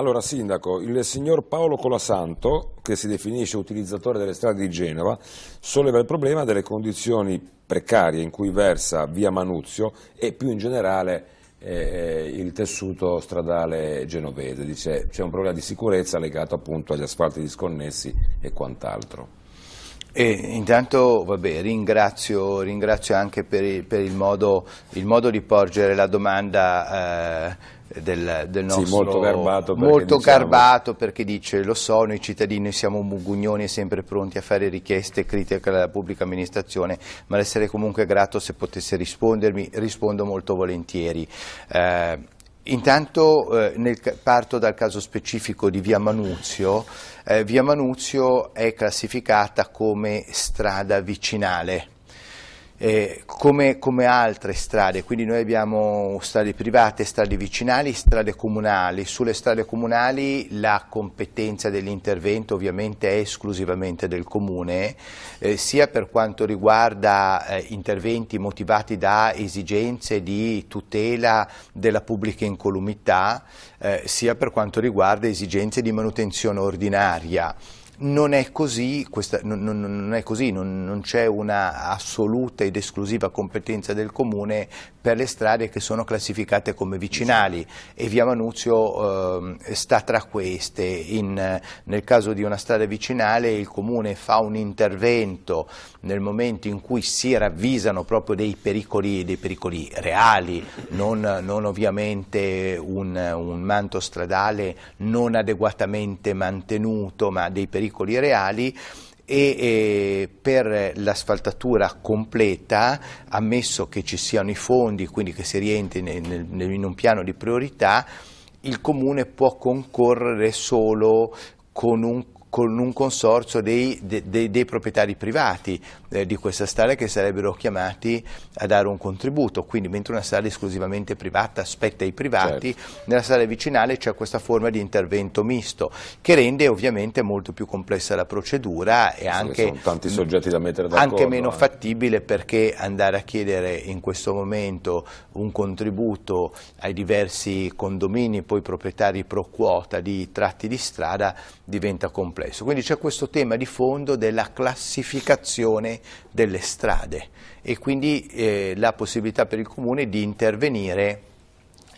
Allora, Sindaco, il signor Paolo Colasanto, che si definisce utilizzatore delle strade di Genova, solleva il problema delle condizioni precarie in cui versa via Manuzio e più in generale eh, il tessuto stradale genovese. Dice c'è un problema di sicurezza legato appunto agli asfalti disconnessi e quant'altro. E intanto vabbè, ringrazio, ringrazio, anche per il, per il, modo, il modo, di porgere la domanda. Eh, del, del nostro... Sì, molto garbato. Perché, molto diciamo... garbato perché dice lo so, noi cittadini siamo mugugnoni e sempre pronti a fare richieste critiche alla pubblica amministrazione, ma le sarei comunque grato se potesse rispondermi, rispondo molto volentieri. Eh, intanto eh, nel, parto dal caso specifico di Via Manuzio, eh, Via Manuzio è classificata come strada vicinale eh, come, come, altre strade, quindi noi abbiamo strade private, strade vicinali, strade comunali. Sulle strade comunali la competenza dell'intervento ovviamente è esclusivamente del comune, eh, sia per quanto riguarda eh, interventi motivati da esigenze di tutela della pubblica incolumità, eh, sia per quanto riguarda esigenze di manutenzione ordinaria. Non è così, questa, non, non, non, è così non, non c'è una assoluta ed esclusiva competenza del Comune per le strade che sono classificate come vicinali e Via Manuzio eh, sta tra queste. In, nel caso di una strada vicinale il Comune fa un intervento nel momento in cui si ravvisano proprio dei pericoli, dei pericoli reali, non, non ovviamente un, un manto stradale non adeguatamente mantenuto, ma dei pericoli pericoli reali e per l'asfaltatura completa, ammesso che ci siano i fondi, quindi che si rientri in un piano di priorità, il comune può concorrere solo con un con un consorzio dei, de, dei proprietari privati eh, di questa strada che sarebbero chiamati a dare un contributo. Quindi mentre una strada esclusivamente privata spetta ai privati, certo. nella strada vicinale c'è questa forma di intervento misto che rende ovviamente molto più complessa la procedura e sì, anche, anche meno eh. fattibile perché andare a chiedere in questo momento un contributo ai diversi condomini, poi proprietari pro quota di tratti di strada diventa complesso complesso. Quindi c'è questo tema di fondo della classificazione delle strade e quindi eh, la possibilità per il Comune di intervenire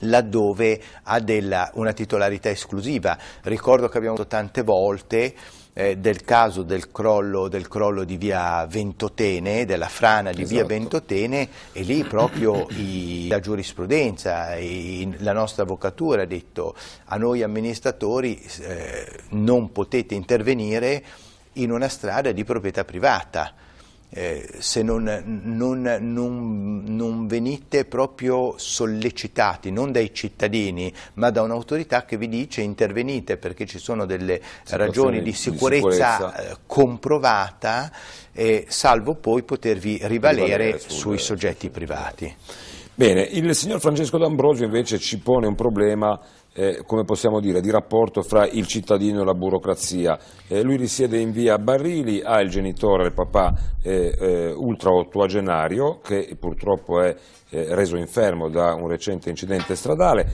laddove ha della, una titolarità esclusiva. Ricordo che abbiamo detto tante volte eh, del caso del crollo, del crollo, di via Ventotene, della frana di esatto. via Ventotene e lì proprio i, la giurisprudenza, i, la nostra avvocatura ha detto a noi amministratori eh, non potete intervenire in una strada di proprietà privata. Eh, se non, non, non, non, venite proprio sollecitati, non dai cittadini, ma da un'autorità che vi dice intervenite perché ci sono delle ragioni di sicurezza, di sicurezza. Eh, comprovata, eh, salvo poi potervi rivalere, rivalere sul, sui soggetti privati. Bene, il signor Francesco D'Ambrosio invece ci pone un problema, eh, come possiamo dire, di rapporto fra il cittadino e la burocrazia. Eh, lui risiede in via Barrili, ha il genitore, il papà eh, eh ultra ottuagenario, che purtroppo è eh, reso infermo da un recente incidente stradale,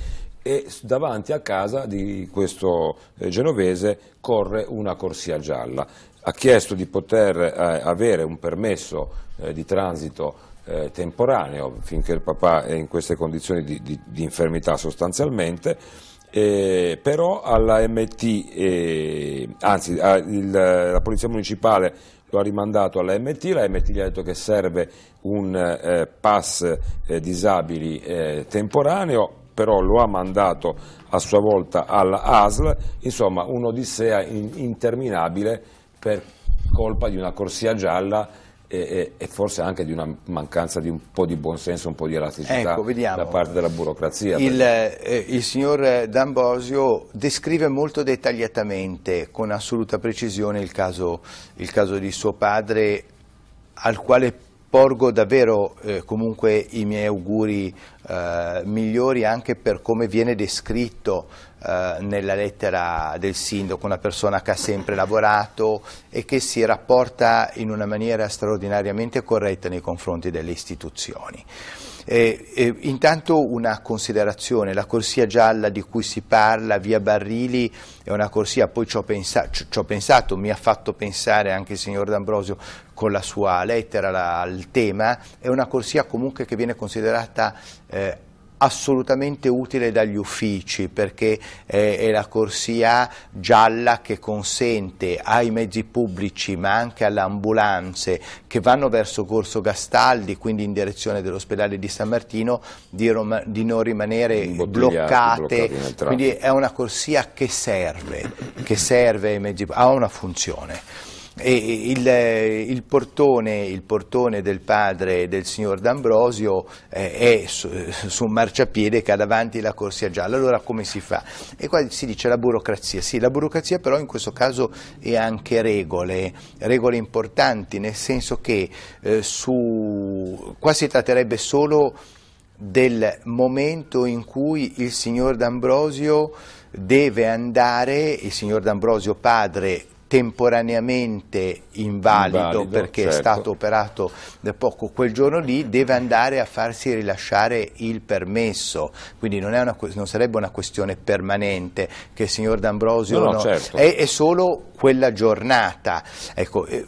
e davanti a casa di questo eh, genovese corre una corsia gialla. Ha chiesto di poter avere un permesso di transito eh, temporaneo finché il papà è in queste condizioni di, di, di infermità sostanzialmente. Eh, però alla MT, eh, anzi a, il, la Polizia Municipale lo ha rimandato alla MT, la MT gli ha detto che serve un eh, pass eh, disabili eh, temporaneo, però lo ha mandato a sua volta alla ASL, insomma un'odissea in, interminabile per colpa di una corsia gialla e, e, forse anche di una mancanza di un po' di buonsenso, un po' di elasticità ecco, da parte della burocrazia. Il, eh, il signor D'Ambosio descrive molto dettagliatamente, con assoluta precisione, il caso, il caso di suo padre al quale porgo davvero eh, comunque i miei auguri eh, migliori anche per come viene descritto eh, nella lettera del sindaco, una persona che ha sempre lavorato e che si rapporta in una maniera straordinariamente corretta nei confronti delle istituzioni. E, e, intanto una considerazione, la corsia gialla di cui si parla, via Barrili, è una corsia, poi ci ho, pensa, pensato, mi ha fatto pensare anche il signor D'Ambrosio, con la sua lettera la, al tema, è una corsia comunque che viene considerata eh, assolutamente utile dagli uffici perché è la corsia gialla che consente ai mezzi pubblici ma anche alle ambulanze che vanno verso Corso Gastaldi quindi in direzione dell'ospedale di San Martino di, di non rimanere bloccate quindi è una corsia che serve, che serve ai mezzi ha una funzione. Il, eh, il, portone, il, portone, del padre del signor D'Ambrosio eh, è su, eh, su, un marciapiede che ha davanti la corsia gialla, allora come si fa? E qua si dice la burocrazia, sì la burocrazia però in questo caso è anche regole, regole importanti nel senso che eh, su, qua si tratterebbe solo del momento in cui il signor D'Ambrosio deve andare, il signor D'Ambrosio padre temporaneamente invalido, invalido perché certo. è stato operato da poco quel giorno lì, deve andare a farsi rilasciare il permesso, quindi non, una, non sarebbe una questione permanente che il signor D'Ambrosio no, no, no, certo. è, è, solo quella giornata. Ecco, eh,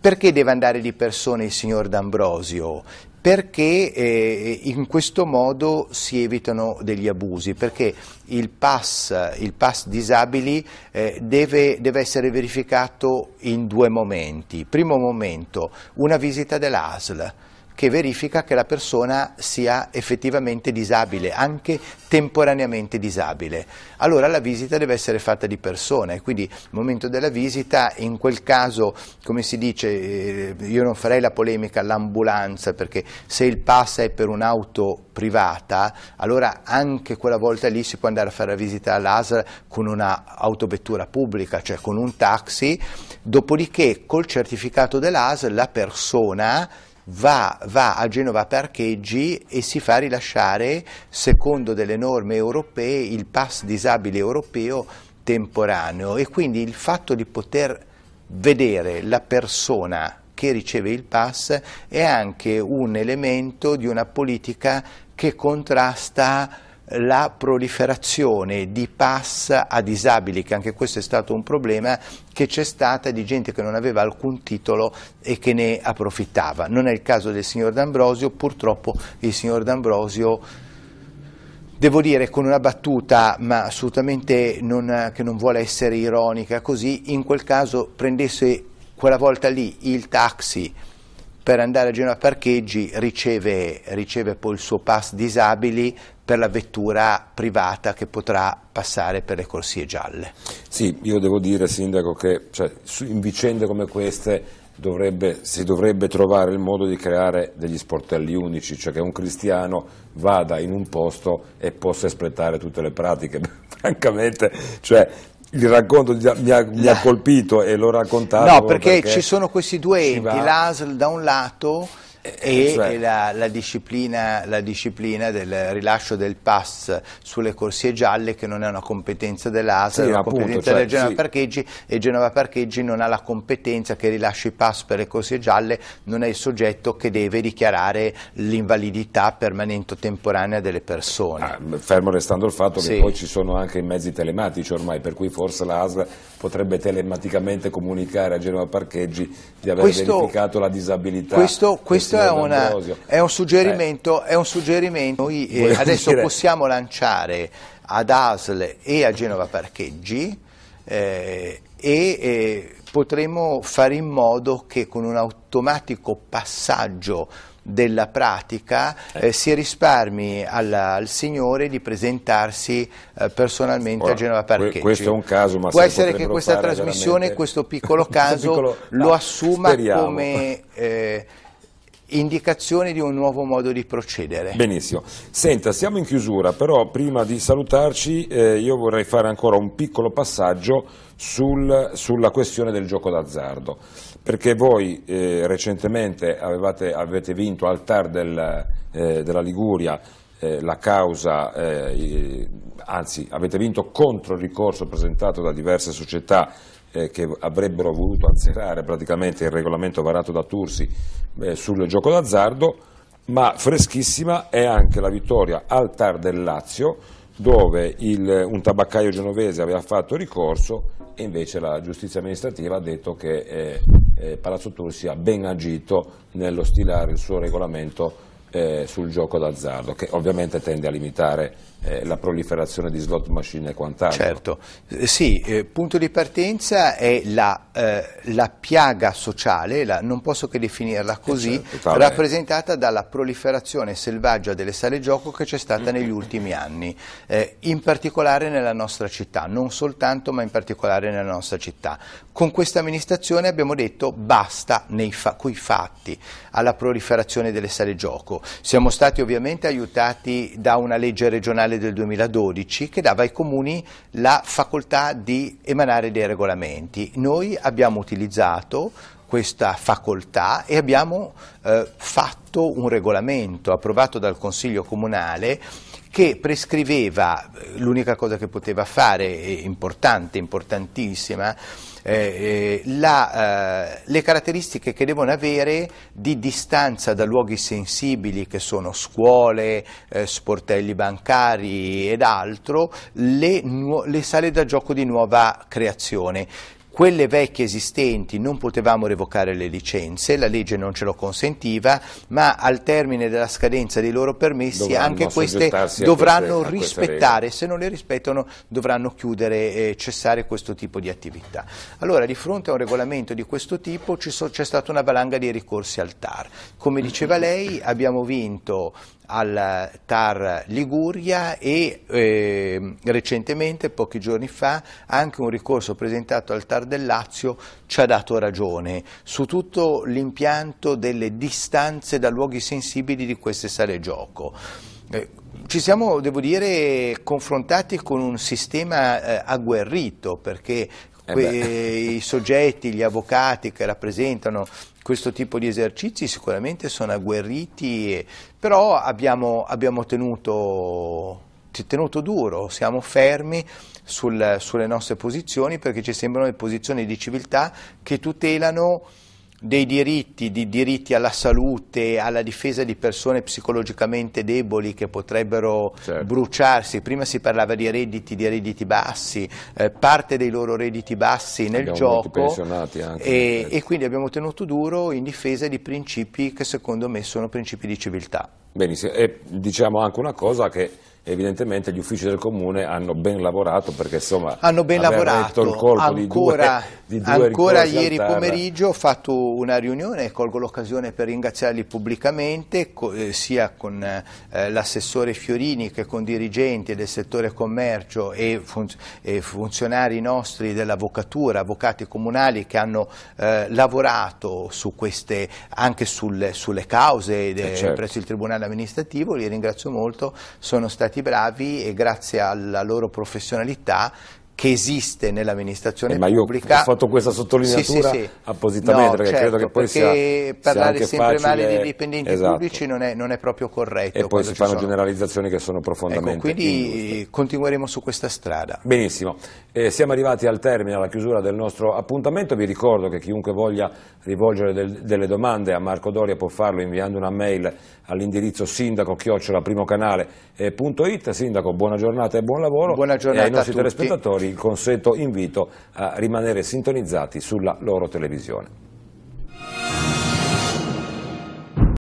perché deve andare di persona il signor D'Ambrosio? perché eh, in questo modo si evitano degli abusi, perché il pass, il pass disabili eh, deve, deve, essere verificato in due momenti. Primo momento, una visita dell'ASL, che verifica che la persona sia effettivamente disabile, anche temporaneamente disabile. Allora la visita deve essere fatta di persona e quindi il momento della visita, in quel caso, come si dice, eh, io non farei la polemica all'ambulanza perché se il pass è per un'auto privata, allora anche quella volta lì si può andare a fare la visita all'ASL con un'autovettura pubblica, cioè con un taxi, dopodiché col certificato dell'ASL la persona va, va a Genova Parcheggi e si fa rilasciare, secondo delle norme europee, il pass disabile europeo temporaneo e quindi il fatto di poter vedere la persona che riceve il pass è anche un elemento di una politica che contrasta la proliferazione di pass a disabili, che anche questo è stato un problema che c'è stata di gente che non aveva alcun titolo e che ne approfittava. Non è il caso del signor D'Ambrosio, purtroppo il signor D'Ambrosio devo dire con una battuta, ma assolutamente non, che non vuole essere ironica, così in quel caso prendesse quella volta lì il taxi per andare a Genova Parcheggi, riceve, riceve poi il suo pass disabili, per la vettura privata che potrà passare per le corsie gialle. Sì, io devo dire Sindaco che cioè, in vicende come queste Dovrebbe, si dovrebbe trovare il modo di creare degli sportelli unici, cioè che un cristiano vada in un posto e possa espletare tutte le pratiche. Francamente, cioè, il racconto mi ha, mi ha, colpito e l'ho raccontato. No, perché, perché ci sono questi due enti, l'ASL da un lato eh, eh, e right. Cioè. la, la, disciplina, la, disciplina, del rilascio del pass sulle corsie gialle che non è una competenza dell'ASA, sì, è una appunto, competenza cioè, del Genova sì. Parcheggi e Genova Parcheggi non ha la competenza che rilascia i pass per le corsie gialle, non è il soggetto che deve dichiarare l'invalidità permanente o temporanea delle persone. Ah, fermo restando il fatto sì. che poi ci sono anche i mezzi telematici ormai, per cui forse la potrebbe telematicamente comunicare a Genova Parcheggi di aver questo, verificato la disabilità. Questo, questo questo è, una, è, un eh. suggerimento, eh. è, un suggerimento, Noi eh, adesso dire... possiamo lanciare ad ASL e a Genova Parcheggi eh, e eh, potremo fare in modo che con un automatico passaggio della pratica eh, eh si risparmi alla, al signore di presentarsi eh, personalmente Ora, a Genova Parcheggi. Questo è un caso, ma può essere che questa trasmissione, veramente... questo piccolo caso, questo piccolo... No, lo assuma speriamo. come... Eh, indicazione di un nuovo modo di procedere. Benissimo. Senta, siamo in chiusura, però prima di salutarci eh, io vorrei fare ancora un piccolo passaggio sul, sulla questione del gioco d'azzardo, perché voi eh, recentemente avevate, avete vinto al TAR del, eh, della Liguria eh, la causa, eh, anzi avete vinto contro il ricorso presentato da diverse società eh, che avrebbero voluto azzerare praticamente il regolamento varato da Tursi eh, sul gioco d'azzardo, ma freschissima è anche la vittoria al TAR del Lazio, dove il, un tabaccaio genovese aveva fatto ricorso e invece la giustizia amministrativa ha detto che eh, eh, Palazzo Tursi ha ben agito nello stilare il suo regolamento eh, sul gioco d'azzardo, che ovviamente tende a limitare eh, la proliferazione di slot machine e quant'altro. Certo, eh, sì, eh, punto di partenza è la, eh, la piaga sociale, la, non posso che definirla eh, così, certo, rappresentata dalla proliferazione selvaggia delle sale gioco che c'è stata negli mm-hmm. ultimi anni, eh, in particolare nella nostra città, non soltanto ma in particolare nella nostra città. Con questa amministrazione abbiamo detto basta fa coi fatti alla proliferazione delle sale gioco. Siamo stati ovviamente aiutati da una legge regionale comunale del 2012 che dava ai comuni la facoltà di emanare dei regolamenti. Noi abbiamo utilizzato questa facoltà e abbiamo eh, fatto un regolamento approvato dal Consiglio Comunale che prescriveva, eh, l'unica cosa che poteva fare, eh, importante, importantissima, eh, eh, la, eh, le caratteristiche che devono avere di distanza da luoghi sensibili che sono scuole, eh, sportelli bancari ed altro, le, le sale da gioco di nuova creazione quelle vecchie esistenti non potevamo revocare le licenze, la legge non ce lo consentiva, ma al termine della scadenza dei loro permessi dovranno anche queste dovranno queste, rispettare, se non le rispettano dovranno chiudere e cessare questo tipo di attività. Allora di fronte a un regolamento di questo tipo c'è stata una valanga di ricorsi al TAR. Come diceva lei abbiamo vinto al TAR Liguria e eh, recentemente, pochi giorni fa, anche un ricorso presentato al TAR del Lazio ci ha dato ragione su tutto l'impianto delle distanze da luoghi sensibili di queste sale gioco. Eh, ci siamo, devo dire, confrontati con un sistema eh, agguerrito perché eh i soggetti, gli avvocati che rappresentano questo tipo di esercizi sicuramente sono agguerriti, però abbiamo, abbiamo tenuto, tenuto, duro, siamo fermi sul, sulle nostre posizioni perché ci sembrano le posizioni di civiltà che tutelano dei diritti, di diritti alla salute, alla difesa di persone psicologicamente deboli che potrebbero certo. bruciarsi. Prima si parlava di redditi, di redditi bassi, eh, parte dei loro redditi bassi nel abbiamo gioco e, eh. e quindi abbiamo tenuto duro in difesa di principi che secondo me sono principi di civiltà. Benissimo, e diciamo anche una cosa che evidentemente gli uffici del comune hanno ben lavorato perché insomma hanno ben lavorato il colpo ancora, di due, di due ancora ieri pomeriggio ho fatto una riunione e colgo l'occasione per ringraziarli pubblicamente co eh, sia con eh, l'assessore Fiorini che con dirigenti del settore commercio e, fun e, funzionari nostri dell'avvocatura, avvocati comunali che hanno eh, lavorato su queste, anche sulle, sulle cause del eh, eh, certo. presso il Tribunale amministrativo, li ringrazio molto, sono stati stati bravi e grazie alla loro professionalità che esiste nell'amministrazione eh, pubblica. Ma io ho fatto questa sottolineatura sì, sì, sì. appositamente no, perché certo, credo che poi perché sia, parlare sia sempre facile... male dei dipendenti esatto. pubblici non è, non è, proprio corretto. E poi si fanno sono. generalizzazioni che sono profondamente ecco, quindi ingiuste. continueremo su questa strada. Benissimo, eh, siamo arrivati al termine, alla chiusura del nostro appuntamento. Vi ricordo che chiunque voglia rivolgere del, delle domande a Marco Doria può farlo inviando una mail all'indirizzo sindaco chiocciolaprimocanale.it. Eh, sindaco, buona giornata e buon lavoro. Buona giornata e ai nostri telespettatori il consueto invito a rimanere sintonizzati sulla loro televisione.